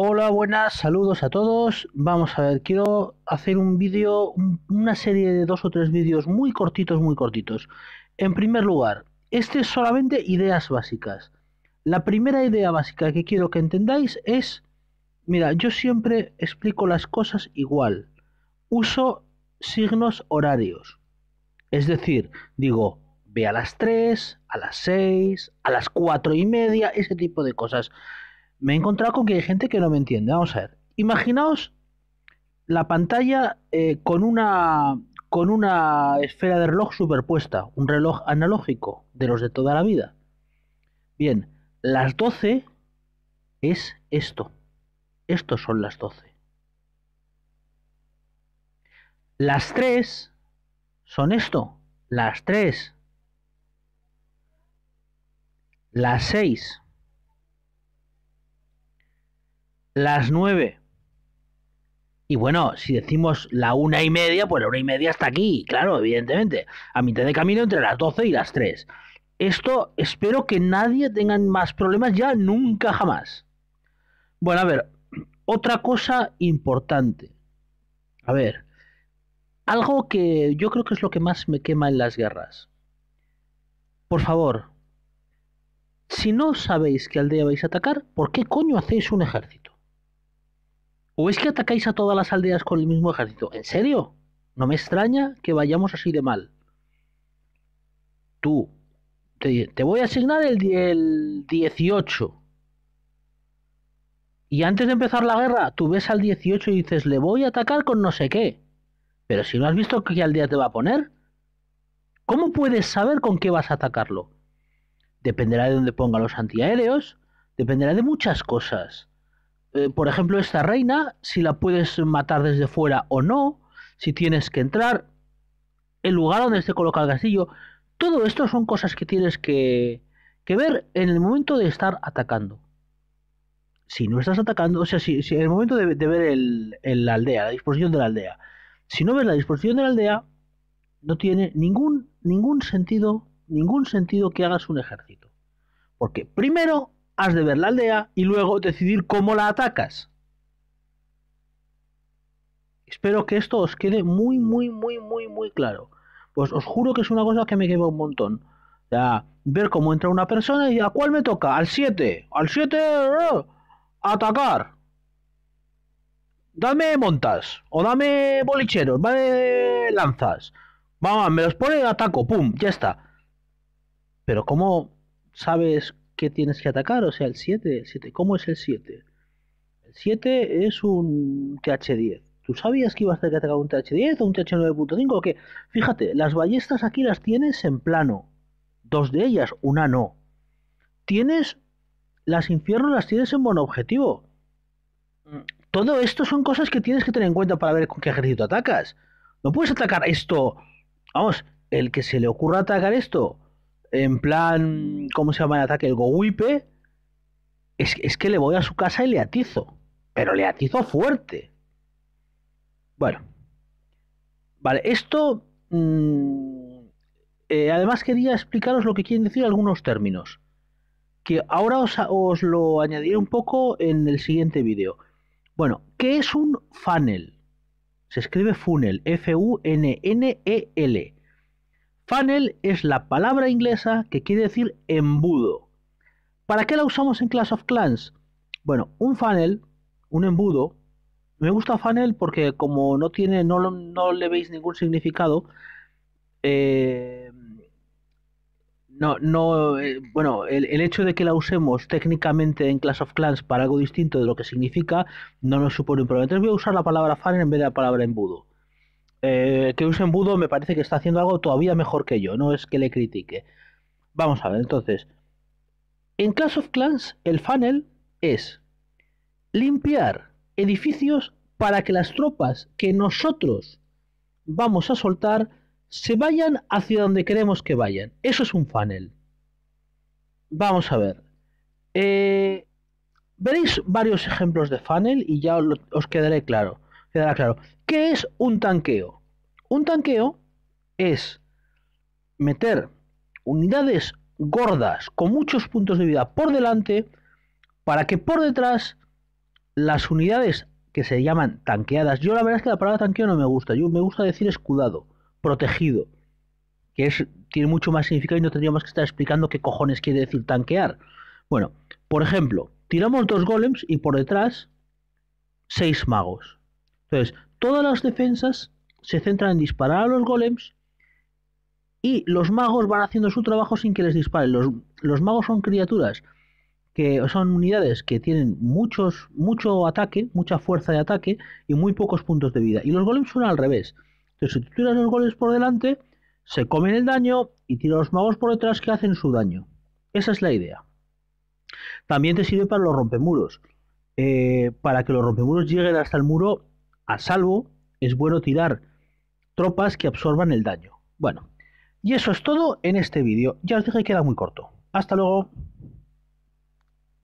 Hola, buenas, saludos a todos. Vamos a ver, quiero hacer un vídeo, una serie de dos o tres vídeos muy cortitos, muy cortitos. En primer lugar, este es solamente ideas básicas. La primera idea básica que quiero que entendáis es, mira, yo siempre explico las cosas igual. Uso signos horarios. Es decir, digo, ve a las 3, a las 6, a las cuatro y media, ese tipo de cosas me he encontrado con que hay gente que no me entiende. Vamos a ver. Imaginaos la pantalla eh, con una con una esfera de reloj superpuesta, un reloj analógico de los de toda la vida. Bien, las 12 es esto. Estos son las 12. Las 3 son esto. Las 3. Las 6 las 9. Y bueno, si decimos la una y media, pues la una y media está aquí, claro, evidentemente. A mitad de camino entre las 12 y las 3. Esto espero que nadie tenga más problemas ya nunca jamás. Bueno, a ver, otra cosa importante. A ver, algo que yo creo que es lo que más me quema en las guerras. Por favor, si no sabéis qué aldea vais a atacar, ¿por qué coño hacéis un ejército? ¿O es que atacáis a todas las aldeas con el mismo ejército? ¿En serio? No me extraña que vayamos así de mal. Tú, te, voy a asignar el, el 18. Y antes de empezar la guerra, tú ves al 18 y dices, le voy a atacar con no sé qué. Pero si no has visto qué aldea te va a poner, ¿cómo puedes saber con qué vas a atacarlo? Dependerá de dónde pongan los antiaéreos, dependerá de muchas cosas. Eh, por ejemplo, esta reina, si la puedes matar desde fuera o no, si tienes que entrar, el lugar donde se coloca el castillo, todo esto son cosas que tienes que, ver en el momento de estar atacando. Si no estás atacando, o sea, si, si en el momento de, ver la aldea, la disposición de la aldea, si no ves la disposición de la aldea, no tiene ningún, ningún sentido, ningún sentido que hagas un ejército. Porque primero has de ver la aldea y luego decidir cómo la atacas. Espero que esto os quede muy, muy, muy, muy, muy claro. Pues os juro que es una cosa que me lleva un montón. Ya, ver cómo entra una persona y a cuál me toca. Al 7. Al 7. ¡eh! Atacar. Dame montas. O dame bolicheros. Dame lanzas. Vamos, me los pone ataco. Pum, ya está. Pero ¿cómo sabes ¿Qué tienes que atacar, o sea, el 7, el 7, ¿cómo es el 7? El 7 es un TH10. ¿Tú sabías que ibas a tener que atacar un TH10 o un TH9.5 o Fíjate, las ballestas aquí las tienes en plano. Dos de ellas, una no. Tienes las infiernos las tienes en objetivo. Mm. Todo esto son cosas que tienes que tener en cuenta para ver con qué ejército atacas. No puedes atacar esto. Vamos, el que se le ocurra atacar esto en plan, ¿cómo se llama el ataque? El Gowipe, es, que le voy a su casa y le atizo. Pero le atizo fuerte. Bueno. Vale, esto... Mm, eh, además quería explicaros lo que quieren decir algunos términos. Que ahora os, os lo añadiré un poco en el siguiente vídeo. Bueno, ¿qué es un funnel? Se escribe funnel, F-U-N-N-E-L. Funnel es la palabra inglesa que quiere decir embudo. ¿Para qué la usamos en Clash of Clans? Bueno, un funnel, un embudo, me gusta funnel porque como no tiene, no, no le veis ningún significado, eh, no, no, eh, bueno, el, el, hecho de que la usemos técnicamente en Clash of Clans para algo distinto de lo que significa no nos supone un problema. Entonces voy a usar la palabra funnel en vez de la palabra embudo. Eh, que usen Budo me parece que está haciendo algo todavía mejor que yo, no es que le critique. Vamos a ver, entonces, en Clash of Clans el funnel es limpiar edificios para que las tropas que nosotros vamos a soltar se vayan hacia donde queremos que vayan. Eso es un funnel. Vamos a ver. Eh, veréis varios ejemplos de funnel y ya os quedaré claro claro. ¿Qué es un tanqueo? Un tanqueo es meter unidades gordas con muchos puntos de vida por delante para que por detrás las unidades que se llaman tanqueadas, yo la verdad es que la palabra tanqueo no me gusta, yo me gusta decir escudado, protegido, que es, tiene mucho más significado y no tendríamos que estar explicando qué cojones quiere decir tanquear. Bueno, por ejemplo, tiramos dos golems y por detrás seis magos. Entonces, todas las defensas se centran en disparar a los golems y los magos van haciendo su trabajo sin que les disparen. Los, los magos son criaturas que son unidades que tienen muchos, mucho ataque, mucha fuerza de ataque y muy pocos puntos de vida. Y los golems son al revés. Entonces, si tú tiras los golems por delante, se comen el daño y tiras los magos por detrás que hacen su daño. Esa es la idea. También te sirve para los rompemuros. Eh, para que los rompemuros lleguen hasta el muro a salvo, es bueno tirar tropas que absorban el daño. Bueno, y eso es todo en este vídeo. Ya os dije que era muy corto. Hasta luego.